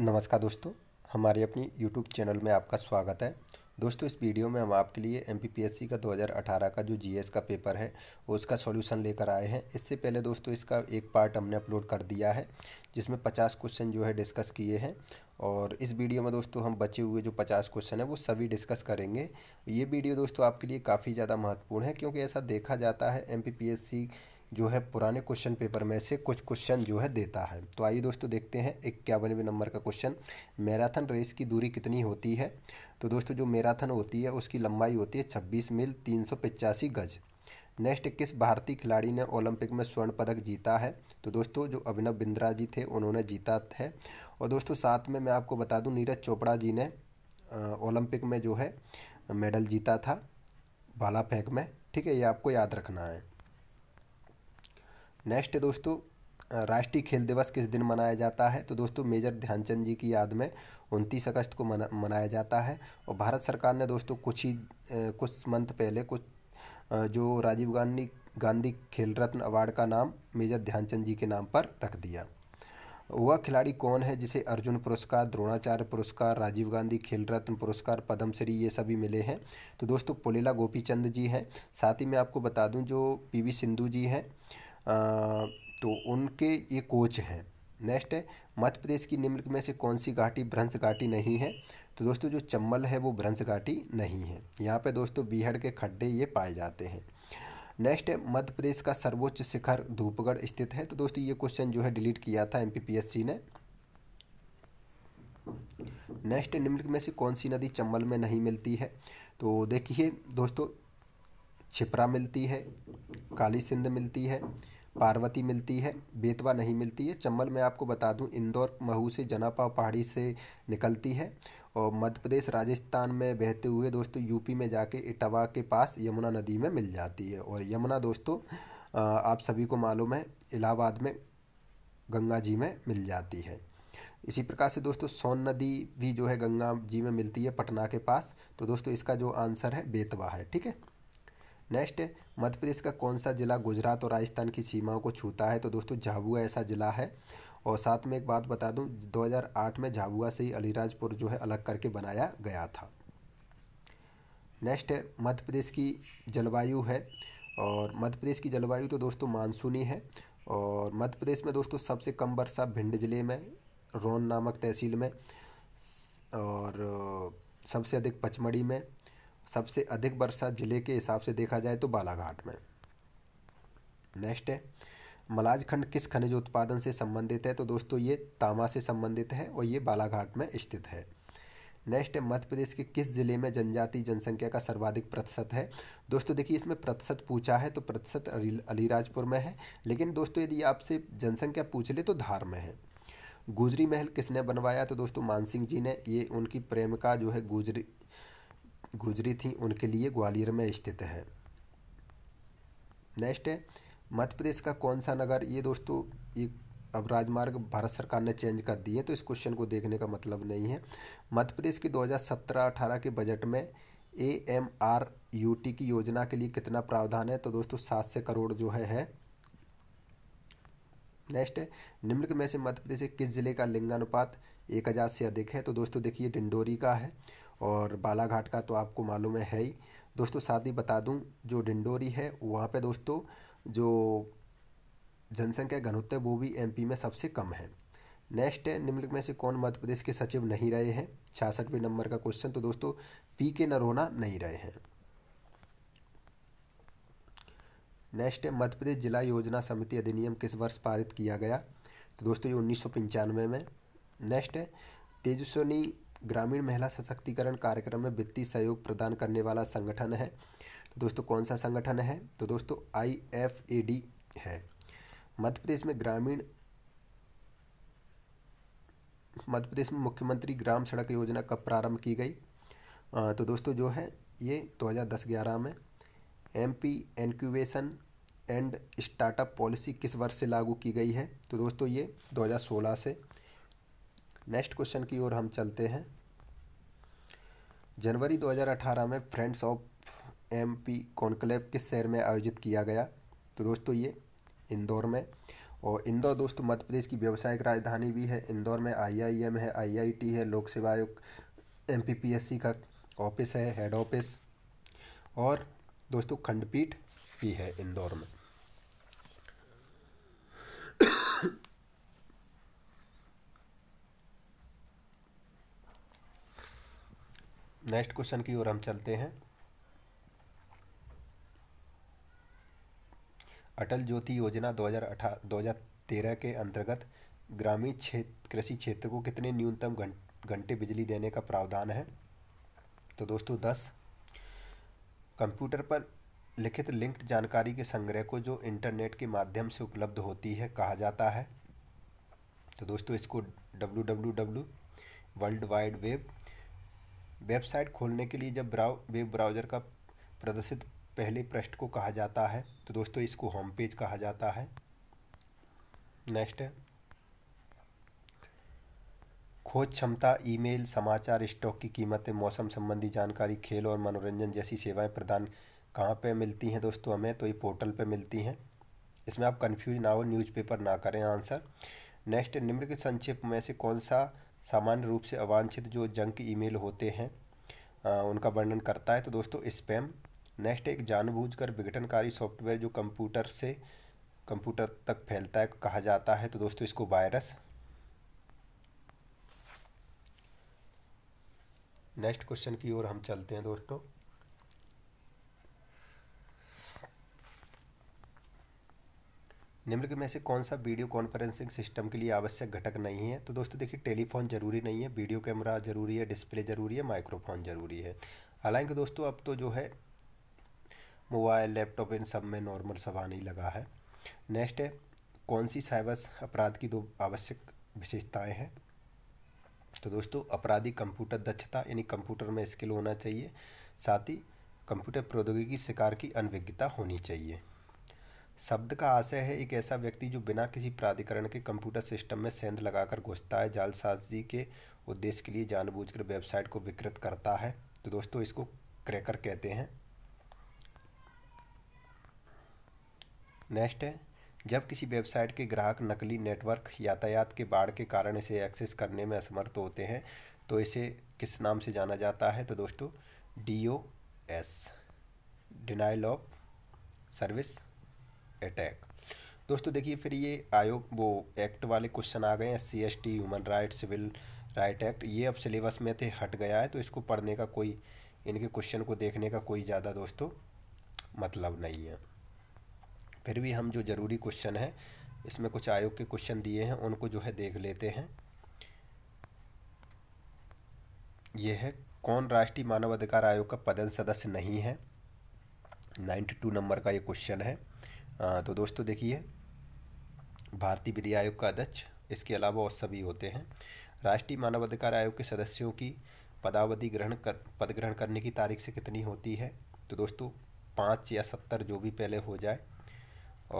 नमस्कार दोस्तों हमारे अपनी यूट्यूब चैनल में आपका स्वागत है दोस्तों इस वीडियो में हम आपके लिए एम का 2018 का जो जी का पेपर है उसका सॉल्यूशन लेकर आए हैं इससे पहले दोस्तों इसका एक पार्ट हमने अपलोड कर दिया है जिसमें 50 क्वेश्चन जो है डिस्कस किए हैं और इस वीडियो में दोस्तों हम बचे हुए जो पचास क्वेश्चन है वो सभी डिस्कस करेंगे ये वीडियो दोस्तों आपके लिए काफ़ी ज़्यादा महत्वपूर्ण है क्योंकि ऐसा देखा जाता है एम जो है पुराने क्वेश्चन पेपर में से कुछ क्वेश्चन जो है देता है तो आइए दोस्तों देखते हैं इक्यावनवे नंबर का क्वेश्चन मैराथन रेस की दूरी कितनी होती है तो दोस्तों जो मैराथन होती है उसकी लंबाई होती है छब्बीस मील तीन सौ पचासी गज नेक्स्ट किस भारतीय खिलाड़ी ने ओलंपिक में स्वर्ण पदक जीता है तो दोस्तों जो अभिनव बिंद्रा जी थे उन्होंने जीता है और दोस्तों साथ में मैं आपको बता दूं नीरज चोपड़ा जी ने ओलंपिक में जो है मेडल जीता था भाला फेंक में ठीक है ये आपको याद रखना है नेक्स्ट है दोस्तों राष्ट्रीय खेल दिवस किस दिन मनाया जाता है तो दोस्तों मेजर ध्यानचंद जी की याद में उनतीस अगस्त को मना, मनाया जाता है और भारत सरकार ने दोस्तों कुछ ही कुछ मंथ पहले कुछ जो राजीव गांधी गांधी खेल रत्न अवार्ड का नाम मेजर ध्यानचंद जी के नाम पर रख दिया वह खिलाड़ी कौन है जिसे अर्जुन पुरस्कार द्रोणाचार्य पुरस्कार राजीव गांधी खेल रत्न पुरस्कार पद्मश्री ये सभी मिले हैं तो दोस्तों पुलेला गोपीचंद जी हैं साथ ही मैं आपको बता दूं जो पीवी सिंधु जी हैं तो उनके ये कोच हैं नेक्स्ट है मध्य प्रदेश की निम्नलिखित में से कौन सी घाटी भ्रंश घाटी नहीं है तो दोस्तों जो चम्बल है वो भ्रंश घाटी नहीं है यहाँ पे दोस्तों बीहड़ के खड्डे ये पाए जाते हैं नेक्स्ट है मध्य प्रदेश का सर्वोच्च शिखर धूपगढ़ स्थित है तो दोस्तों ये क्वेश्चन जो है डिलीट किया था एम ने नेक्स्ट निम्नलिखित में से कौन सी नदी चंबल में नहीं मिलती है तो देखिए दोस्तों छिपरा मिलती है काली सिंध मिलती है पार्वती मिलती है बेतवा नहीं मिलती है चंबल में आपको बता दूं इंदौर महू से जनापा पहाड़ी से निकलती है और मध्य प्रदेश राजस्थान में बहते हुए दोस्तों यूपी में जाके इटावा के पास यमुना नदी में मिल जाती है और यमुना दोस्तों आप सभी को मालूम है इलाहाबाद में गंगा जी में मिल जाती है इसी प्रकार से दोस्तों सोन नदी भी जो है गंगा जी में मिलती है पटना के पास तो दोस्तों इसका जो आंसर है बेतवा है ठीक है नेक्स्ट मध्य प्रदेश का कौन सा ज़िला गुजरात और राजस्थान की सीमाओं को छूता है तो दोस्तों झाबुआ ऐसा ज़िला है और साथ में एक बात बता दूं 2008 में झाबुआ से ही अलीराजपुर जो है अलग करके बनाया गया था नेक्स्ट मध्य प्रदेश की जलवायु है और मध्य प्रदेश की जलवायु तो दोस्तों मानसूनी है और मध्य प्रदेश में दोस्तों सबसे कम वर्षा भिंड जिले में रोन नामक तहसील में और सबसे अधिक पचमढ़ी में सबसे अधिक वर्षा जिले के हिसाब से देखा जाए तो बालाघाट में नेक्स्ट है मलाजखंड किस खनिज उत्पादन से संबंधित है तो दोस्तों ये तामा से संबंधित है और ये बालाघाट में स्थित है नेक्स्ट है मध्य प्रदेश के किस जिले में जनजाति जनसंख्या का सर्वाधिक प्रतिशत है दोस्तों देखिए इसमें प्रतिशत पूछा है तो प्रतिशत अलीराजपुर में है लेकिन दोस्तों यदि आपसे जनसंख्या पूछ ले तो धार में है गुजरी महल किसने बनवाया तो दोस्तों मानसिंह जी ने ये उनकी प्रेमिका जो है गुजरी गुजरी थी उनके लिए ग्वालियर में स्थित है नेक्स्ट है मध्य प्रदेश का कौन सा नगर ये दोस्तों ये अब राजमार्ग भारत सरकार ने चेंज कर दिए तो इस क्वेश्चन को देखने का मतलब नहीं है मध्य प्रदेश की 2017-18 के बजट में A M R U T की योजना के लिए कितना प्रावधान है तो दोस्तों सात से करोड़ जो है है नेक्स्ट है निम्नलिखित में से मध्य प्रदेश के किस जिले का लिंगानुपात एक हज़ार से अधिक है तो दोस्तों देखिए डिंडोरी का है और बालाघाट का तो आपको मालूम है ही दोस्तों साथ ही बता दूं जो डिंडोरी है वहाँ पे दोस्तों जो जनसंख्या घनोत्तर वो भी एमपी में सबसे कम है नेक्स्ट है निम्नलिखित में से कौन मध्य प्रदेश के सचिव नहीं रहे हैं छियासठवें नंबर का क्वेश्चन तो दोस्तों पी के नरोना नहीं रहे हैं नेक्स्ट है मध्य प्रदेश जिला योजना समिति अधिनियम किस वर्ष पारित किया गया तो दोस्तों ये उन्नीस पंचानवे में नेक्स्ट है तेजस्वनी ग्रामीण महिला सशक्तिकरण कार्यक्रम में वित्तीय सहयोग प्रदान करने वाला संगठन है तो दोस्तों कौन सा संगठन है तो दोस्तों आई एफ ए डी है मध्य प्रदेश में ग्रामीण मध्य प्रदेश में मुख्यमंत्री ग्राम सड़क योजना कब प्रारंभ की गई आ, तो दोस्तों जो है ये 2010 ग्यारह में M P incubation and startup policy किस वर्ष से लागू की गई है तो दोस्तों ये 2016 से नेक्स्ट क्वेश्चन की ओर हम चलते हैं जनवरी 2018 में friends of M P conclave किस शहर में आयोजित किया गया तो दोस्तों ये इंदौर में और इंदौर दोस्तों मध्य प्रदेश की व्यावसायिक राजधानी भी है इंदौर में आईआईएम है आईआईटी है लोक सेवा आयोग एम का ऑफिस है हेड ऑफिस और दोस्तों खंडपीठ भी है इंदौर में नेक्स्ट क्वेश्चन की ओर हम चलते हैं अटल ज्योति योजना 2018 2013 के अंतर्गत ग्रामीण क्षेत्र कृषि क्षेत्र को कितने न्यूनतम घंटे बिजली देने का प्रावधान है तो दोस्तों दस कंप्यूटर पर लिखित लिंक्ड जानकारी के संग्रह को जो इंटरनेट के माध्यम से उपलब्ध होती है कहा जाता है तो दोस्तों इसको W W W world wide web website खोलने के लिए जब ब्राउ वेब ब्राउज़र का प्रदर्शित पहले पृष्ठ को कहा जाता है तो दोस्तों इसको होम पेज कहा जाता है नेक्स्ट खोज क्षमता ईमेल समाचार स्टॉक की कीमतें मौसम संबंधी जानकारी खेल और मनोरंजन जैसी सेवाएं प्रदान कहाँ पे मिलती हैं दोस्तों हमें तो ये पोर्टल पे मिलती हैं इसमें आप कन्फ्यूज ना हो न्यूज़पेपर ना करें आंसर नेक्स्ट निम्नलिखित संक्षेप में से कौन सा सामान्य रूप से अवांछित जो जंक ईमेल होते हैं आ, उनका वर्णन करता है तो दोस्तों स्पैम नेक्स्ट एक जानबूझकर विघटनकारी सॉफ्टवेयर जो कंप्यूटर से कंप्यूटर तक फैलता है कहा जाता है तो दोस्तों इसको वायरस नेक्स्ट क्वेश्चन की ओर हम चलते हैं दोस्तों निम्नलिखित में से कौन सा वीडियो कॉन्फ्रेंसिंग सिस्टम के लिए आवश्यक घटक नहीं है तो दोस्तों देखिए टेलीफोन ज़रूरी नहीं है वीडियो कैमरा ज़रूरी है डिस्प्ले ज़रूरी है माइक्रोफोन ज़रूरी है हालांकि दोस्तों अब तो जो है मोबाइल लैपटॉप इन सब में नॉर्मल सब आने लगा है नेक्स्ट है कौन सी साइबर अपराध की दो आवश्यक विशेषताएँ हैं तो दोस्तों अपराधी कंप्यूटर दक्षता यानी कंप्यूटर में स्किल होना चाहिए साथ ही कंप्यूटर प्रौद्योगिकी शिकार की अनभिज्ञता होनी चाहिए शब्द का आशय है एक ऐसा व्यक्ति जो बिना किसी प्राधिकरण के कंप्यूटर सिस्टम में सेंध लगाकर घुसता है जालसाजी के उद्देश्य के लिए जानबूझकर वेबसाइट को विकृत करता है तो दोस्तों इसको क्रैकर कहते हैं नेक्स्ट है जब किसी वेबसाइट के ग्राहक नकली नेटवर्क यातायात के बाढ़ के कारण इसे एक्सेस करने में असमर्थ होते हैं तो इसे किस नाम से जाना जाता है तो दोस्तों D O S denial of service attack दोस्तों देखिए फिर ये आयोग वो एक्ट वाले क्वेश्चन आ गए हैं C S T human right civil right act ये अब सिलेबस में थे हट गया है तो इसको पढ़ने का कोई इनके क्वेश्चन को देखने का कोई ज़्यादा दोस्तों मतलब नहीं है फिर भी हम जो ज़रूरी क्वेश्चन है इसमें कुछ आयोग के क्वेश्चन दिए हैं उनको जो है देख लेते हैं ये है कौन राष्ट्रीय मानवाधिकार आयोग का पदन सदस्य नहीं है नाइन्टी टू नंबर का ये क्वेश्चन है तो दोस्तों देखिए भारतीय विधि आयोग का अध्यक्ष इसके अलावा और सभी होते हैं राष्ट्रीय मानवाधिकार आयोग के सदस्यों की पदावधि ग्रहण कर पद ग्रहण करने की तारीख से कितनी होती है तो दोस्तों पाँच या सत्तर जो भी पहले हो जाए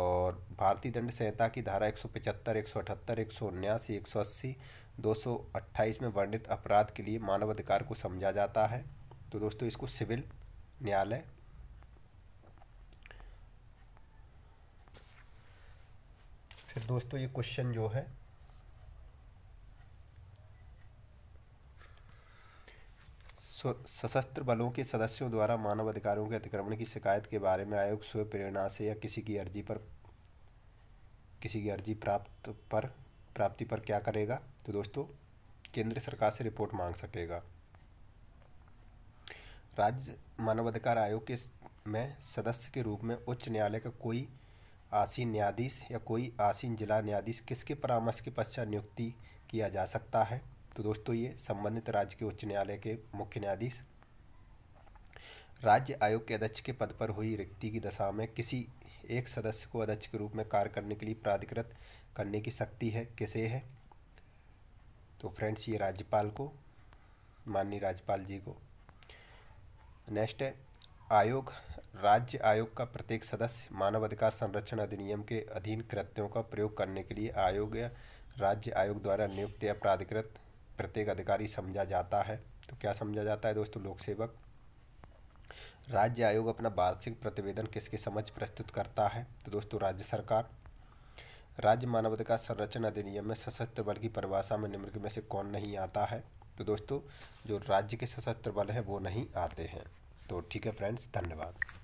और भारतीय दंड संहिता की धारा एक एक एक एक सौ सौ सौ पचहत्तर अठहत्तर उन्यासी सौ अस्सी दो सौ अट्ठाईस में वर्णित अपराध के लिए मानवाधिकार को समझा जाता है तो दोस्तों इसको सिविल न्यायालय फिर दोस्तों ये क्वेश्चन जो है सशस्त्र बलों के सदस्यों द्वारा मानवाधिकारों के अतिक्रमण की शिकायत के बारे में आयोग स्वयं प्रेरणा से या किसी की अर्जी पर किसी की अर्जी प्राप्त पर प्राप्ति पर क्या करेगा तो दोस्तों केंद्र सरकार से रिपोर्ट मांग सकेगा राज्य मानवाधिकार आयोग के में सदस्य के रूप में उच्च न्यायालय का कोई आसीन न्यायाधीश या कोई आसीन जिला न्यायाधीश किसके परामर्श के पश्चात नियुक्ति किया जा सकता है तो दोस्तों ये संबंधित राज्य के उच्च न्यायालय के मुख्य न्यायाधीश राज्य आयोग के अध्यक्ष के पद पर हुई रिक्ति की दशा में किसी एक सदस्य को अध्यक्ष के रूप में कार्य करने के लिए प्राधिकृत करने की शक्ति है किसे है तो फ्रेंड्स ये राज्यपाल को माननीय राज्यपाल जी को नेक्स्ट है आयोग राज्य आयोग का प्रत्येक सदस्य मानवाधिकार संरक्षण अधिनियम के अधीन कृत्यों का प्रयोग करने के लिए आयोग या राज्य आयोग द्वारा नियुक्त या प्राधिकृत प्रत्येक अधिकारी समझा जाता है तो क्या समझा जाता है दोस्तों लोक सेवक राज्य आयोग अपना वार्षिक प्रतिवेदन किसके समझ प्रस्तुत करता है तो दोस्तों राज्य सरकार राज्य मानवाधिकार संरक्षण अधिनियम में सशस्त्र बल की परिभाषा में निम्न में से कौन नहीं आता है तो दोस्तों जो राज्य के सशस्त्र बल हैं वो नहीं आते हैं तो ठीक है फ्रेंड्स धन्यवाद